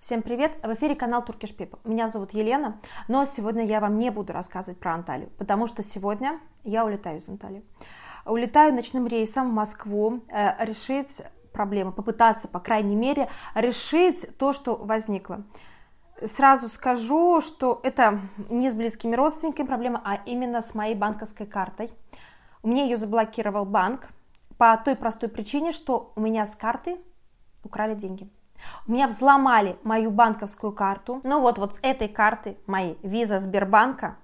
Всем привет! В эфире канал Turkish People. Меня зовут Елена, но сегодня я вам не буду рассказывать про Анталию, потому что сегодня я улетаю из Анталии. Улетаю ночным рейсом в Москву э, решить проблему, попытаться, по крайней мере, решить то, что возникло. Сразу скажу, что это не с близкими родственниками проблема, а именно с моей банковской картой. У меня ее заблокировал банк по той простой причине, что у меня с карты украли деньги. У меня взломали мою банковскую карту. Ну вот, вот с этой карты моей виза Сбербанка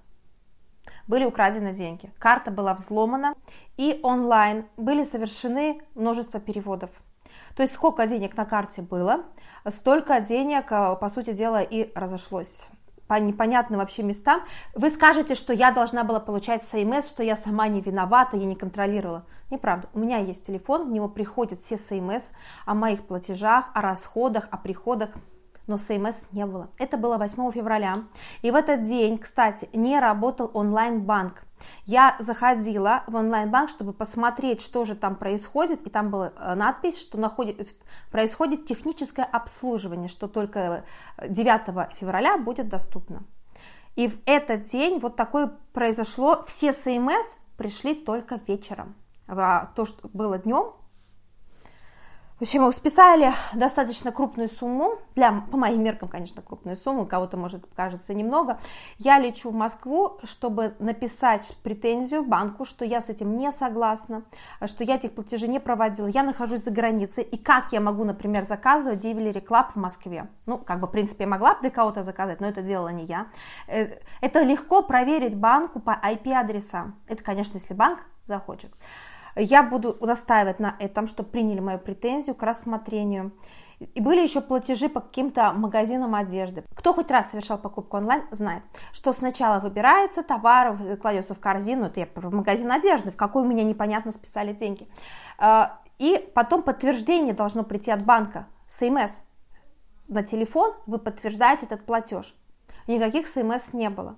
были украдены деньги. Карта была взломана, и онлайн были совершены множество переводов. То есть сколько денег на карте было, столько денег, э, по сути дела, и разошлось по непонятным вообще местам, вы скажете, что я должна была получать смс, эм что я сама не виновата, я не контролировала. Неправда. У меня есть телефон, в него приходят все смс о моих платежах, о расходах, о приходах но СМС не было. Это было 8 февраля. И в этот день, кстати, не работал онлайн-банк. Я заходила в онлайн-банк, чтобы посмотреть, что же там происходит, и там была э, надпись, что находит, происходит техническое обслуживание, что только 9 э, февраля будет доступно. И в этот день вот такое произошло, все СМС пришли только вечером то, что было днем. В общем, мы списали достаточно крупную сумму, для, по моим меркам, конечно, крупную сумму, кого-то, может, кажется немного. Я лечу в Москву, чтобы написать претензию банку, что я с этим не согласна, что я этих платежей не проводила, я нахожусь за границей, и как я могу, например, заказывать Дивелери Клаб в Москве? Ну, как бы, в принципе, я могла бы для кого-то заказать, но это делала не я. Э, это легко проверить банку по IP-адресам. Это, конечно, если банк захочет. Я буду настаивать на этом, что приняли мою претензию к рассмотрению. И были еще платежи по каким-то магазинам одежды. Кто хоть раз совершал покупку онлайн, знает, что сначала выбирается товар, кладется в корзину, это я про магазин одежды, в какой у меня непонятно списали деньги. А, и потом подтверждение должно прийти от банка СМС. Эм на телефон вы подтверждаете этот платеж. Никаких СМС эм не было.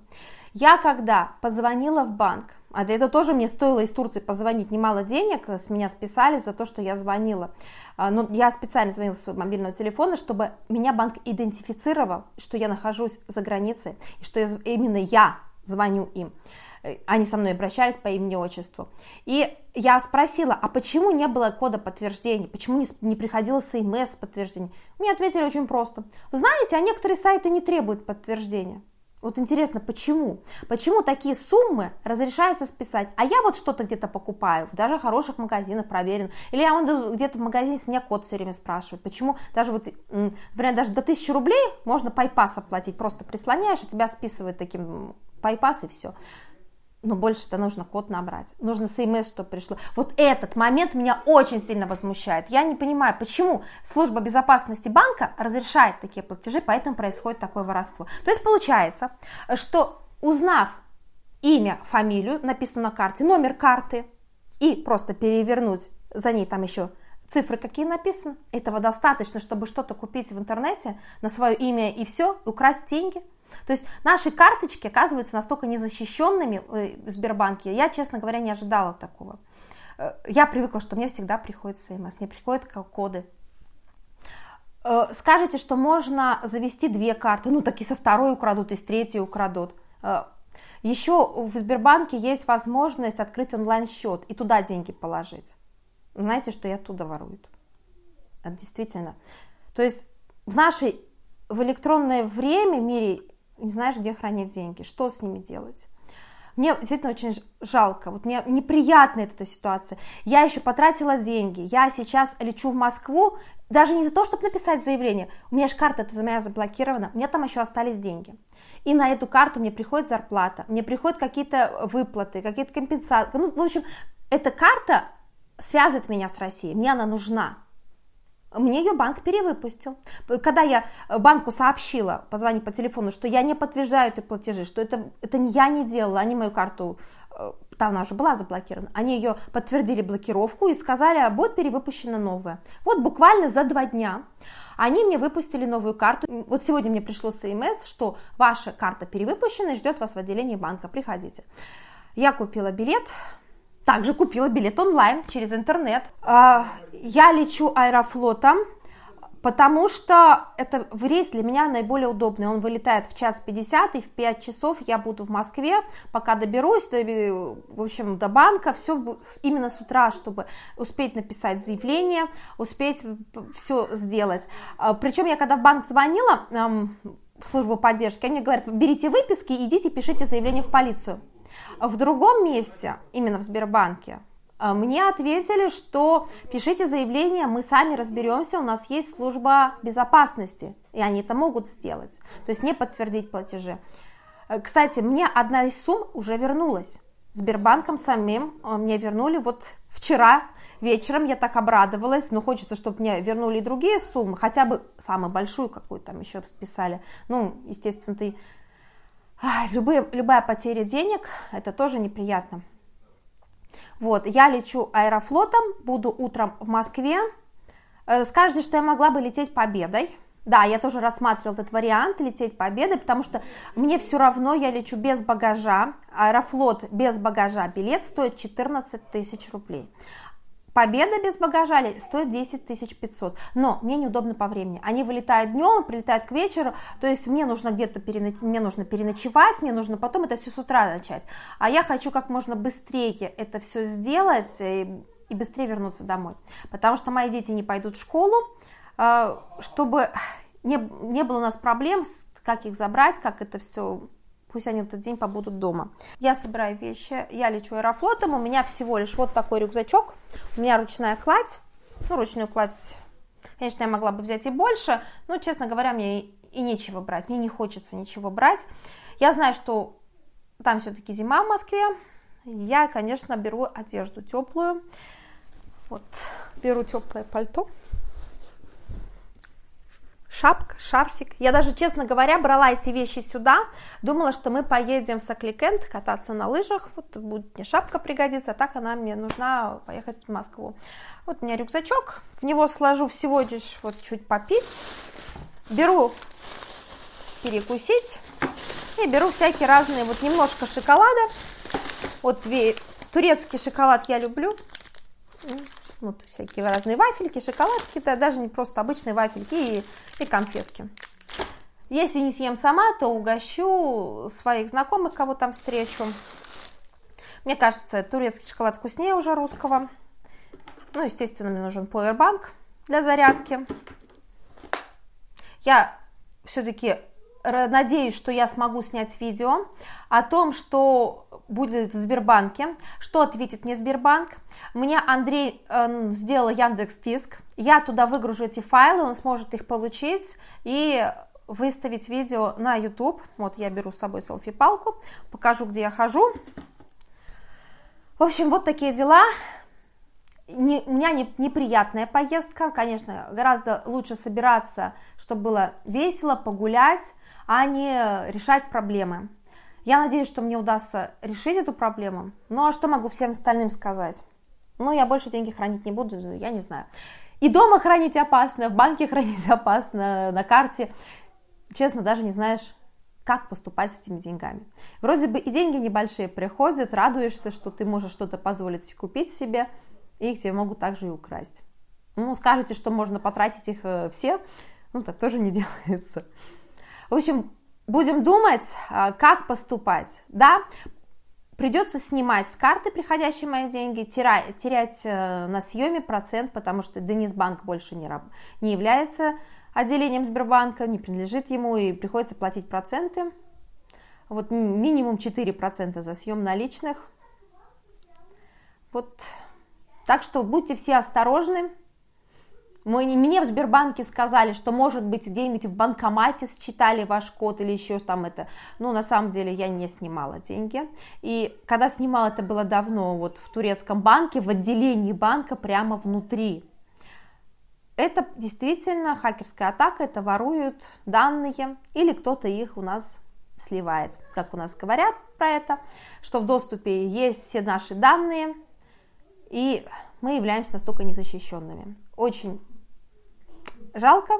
Я когда позвонила в банк, а это тоже мне стоило из Турции позвонить немало денег, с меня списали за то, что я звонила. А, Но ну, я специально звонила с своего мобильного телефона, чтобы меня банк идентифицировал, что я нахожусь за границей, и что я, именно я звоню им. Э, они со мной обращались по имени и отчеству. И я спросила, а почему не было кода подтверждения, почему не, не приходило смс подтверждения? Мне ответили очень просто. Знаете, а некоторые сайты не требуют подтверждения. Вот интересно, почему? Почему такие суммы разрешается списать? А я вот что-то где-то покупаю, даже в хороших магазинах проверен. Или я где-то в магазине, с меня кот все время спрашивает, почему даже вот, например, даже до 1000 рублей можно пайпас оплатить, просто прислоняешь, и тебя списывают таким пайпас и все но больше-то нужно код набрать, нужно смс, эм что пришло. Вот этот момент меня очень сильно возмущает. Я не понимаю, почему служба безопасности банка разрешает такие платежи, поэтому происходит такое воровство. То есть получается, что узнав имя, фамилию, написано на карте, номер карты, и просто перевернуть за ней там еще цифры какие написаны, этого достаточно, чтобы что-то купить в интернете на свое имя и все, украсть деньги – то есть наши карточки оказываются настолько незащищенными э, в Сбербанке. Я, честно говоря, не ожидала такого. Э, я привыкла, что мне всегда приходит смс, мне приходят коды. Э, Скажете, что можно завести две карты, ну так и со второй украдут, и с третьей украдут. Еще в Сбербанке есть возможность открыть онлайн-счет и туда деньги положить. Знаете, что я оттуда воруют. Действительно. То есть в нашей в электронное время в мире не знаешь, где хранить деньги, что с ними делать. Мне действительно очень жалко, вот мне неприятна эта ситуация. Я еще потратила деньги, я сейчас лечу в Москву, даже не за то, чтобы написать заявление, у меня же карта это за меня заблокирована, у меня там еще остались деньги. И на эту карту мне приходит зарплата, мне приходят какие-то выплаты, какие-то компенсации. Ну, в общем, эта карта связывает меня с Россией, мне она нужна. Мне ее банк перевыпустил. Когда я э, банку сообщила, позвонив по телефону, что я не подтверждаю эти платежи, что это, это не я не делала, они мою карту, э, там она уже была заблокирована, они ее подтвердили блокировку и сказали, будет «А, перевыпущена новая. Вот буквально за два дня они мне выпустили новую карту. Вот сегодня мне пришло смс, эм что ваша карта перевыпущена и ждет вас в отделении банка, приходите. Я купила билет, также купила билет онлайн через интернет. А, я лечу аэрофлотом, потому что это в рейс для меня наиболее удобный. Он вылетает в час 50, и в 5 часов я буду в Москве, пока доберусь, э, в общем, до банка, все именно с утра, чтобы успеть написать заявление, успеть э, все сделать. А, Причем я когда в банк звонила, в службу поддержки, они говорят, берите выписки, идите, пишите заявление в полицию. А в другом месте, именно в Сбербанке, а, мне ответили, что пишите заявление, мы сами разберемся, у нас есть служба безопасности, и они это могут сделать, то есть не подтвердить платежи. Э, кстати, мне одна из сумм уже вернулась. Сбербанком самим э, мне вернули вот вчера вечером, я так обрадовалась, но ну, хочется, чтобы мне вернули другие суммы, хотя бы самую большую какую-то там еще списали. Ну, естественно, ты... Любые, любая потеря денег, это тоже неприятно. Вот, я лечу аэрофлотом, буду утром в Москве. Э, скажете, что я могла бы лететь победой. Да, я тоже рассматривала этот вариант, лететь победой, потому что мне все равно, я лечу без багажа. Аэрофлот без багажа билет стоит 14 тысяч рублей. Победа без багажа стоит 10 500, но мне неудобно по времени. Они вылетают днем, прилетают к вечеру, то есть мне нужно где-то переноч... мне нужно переночевать, мне нужно потом это все с утра начать. А я хочу как можно быстрее это все сделать и, и быстрее вернуться домой, потому что мои дети не пойдут в школу, э, чтобы не, не было у нас проблем, как их забрать, как это все Пусть они этот день побудут дома. Я собираю вещи, я лечу аэрофлотом, у меня всего лишь вот такой рюкзачок, у меня ручная кладь, ну, ручную кладь, конечно, я могла бы взять и больше, но, честно говоря, мне и нечего брать, мне не хочется ничего брать. Я знаю, что там все-таки зима в Москве, я, конечно, беру одежду теплую, вот, беру теплое пальто, шапка, шарфик. Я даже, честно говоря, брала эти вещи сюда, думала, что мы поедем в Сакликент кататься на лыжах, вот будет мне шапка пригодится, а так она мне нужна поехать в Москву. Вот у меня рюкзачок, в него сложу всего лишь вот чуть попить, беру перекусить и беру всякие разные, вот немножко шоколада, вот турецкий шоколад я люблю, вот всякие разные вафельки, шоколадки, да, даже не просто обычные вафельки и, и конфетки. Если не съем сама, то угощу своих знакомых, кого там встречу. Мне кажется, турецкий шоколад вкуснее уже русского. Ну, естественно, мне нужен поwerбанк для зарядки. Я все-таки надеюсь, что я смогу снять видео о том, что будет в Сбербанке. Что ответит мне Сбербанк? Мне Андрей э, сделал Яндекс Диск. Я туда выгружу эти файлы, он сможет их получить и выставить видео на YouTube. Вот я беру с собой селфи-палку, покажу, где я хожу. В общем, вот такие дела. Не, у меня не, неприятная поездка, конечно, гораздо лучше собираться, чтобы было весело, погулять, а не решать проблемы. Я надеюсь, что мне удастся решить эту проблему. Ну а что могу всем остальным сказать? Ну, я больше деньги хранить не буду, я не знаю. И дома хранить опасно, в банке хранить опасно, на карте. Честно, даже не знаешь, как поступать с этими деньгами. Вроде бы и деньги небольшие приходят, радуешься, что ты можешь что-то позволить купить себе, и их тебе могут также и украсть. Ну, скажете, что можно потратить их э, все, ну, так тоже не делается. В общем, будем думать, а, как поступать, да, придется снимать с карты приходящие мои деньги, терять, терять э, на съеме процент, потому что Денисбанк больше не, не является отделением Сбербанка, не принадлежит ему и приходится платить проценты. Вот минимум 4% за съем наличных. Вот. Так что будьте все осторожны, мы, мне в Сбербанке сказали, что, может быть, где-нибудь в банкомате считали ваш код или еще там это. Ну, на самом деле, я не снимала деньги. И когда снимала, это было давно, вот в турецком банке, в отделении банка прямо внутри. Это действительно хакерская атака, это воруют данные или кто-то их у нас сливает, как у нас говорят про это, что в доступе есть все наши данные, и мы являемся настолько незащищенными. Очень Жалко?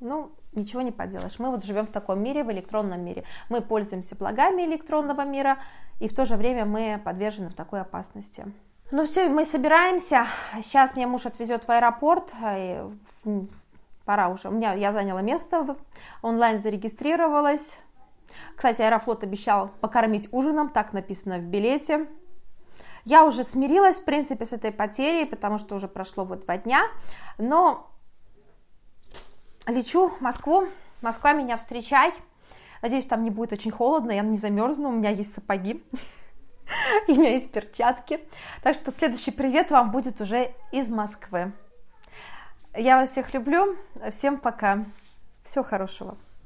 Ну, ничего не поделаешь. Мы вот живем в таком мире, в электронном мире. Мы пользуемся благами электронного мира, и в то же время мы подвержены в такой опасности. Ну все, мы собираемся. Сейчас меня муж отвезет в аэропорт. А, пора уже. У меня я заняла место, онлайн зарегистрировалась. Кстати, Аэрофлот обещал покормить ужином, так написано в билете. Я уже смирилась, в принципе, с этой потерей, потому что уже прошло вот два дня, но лечу в Москву, Москва меня встречай. Надеюсь, там не будет очень холодно, я не замерзну, у меня есть сапоги, у меня есть перчатки. Так что следующий привет вам будет уже из Москвы. Я вас всех люблю, всем пока, всего хорошего.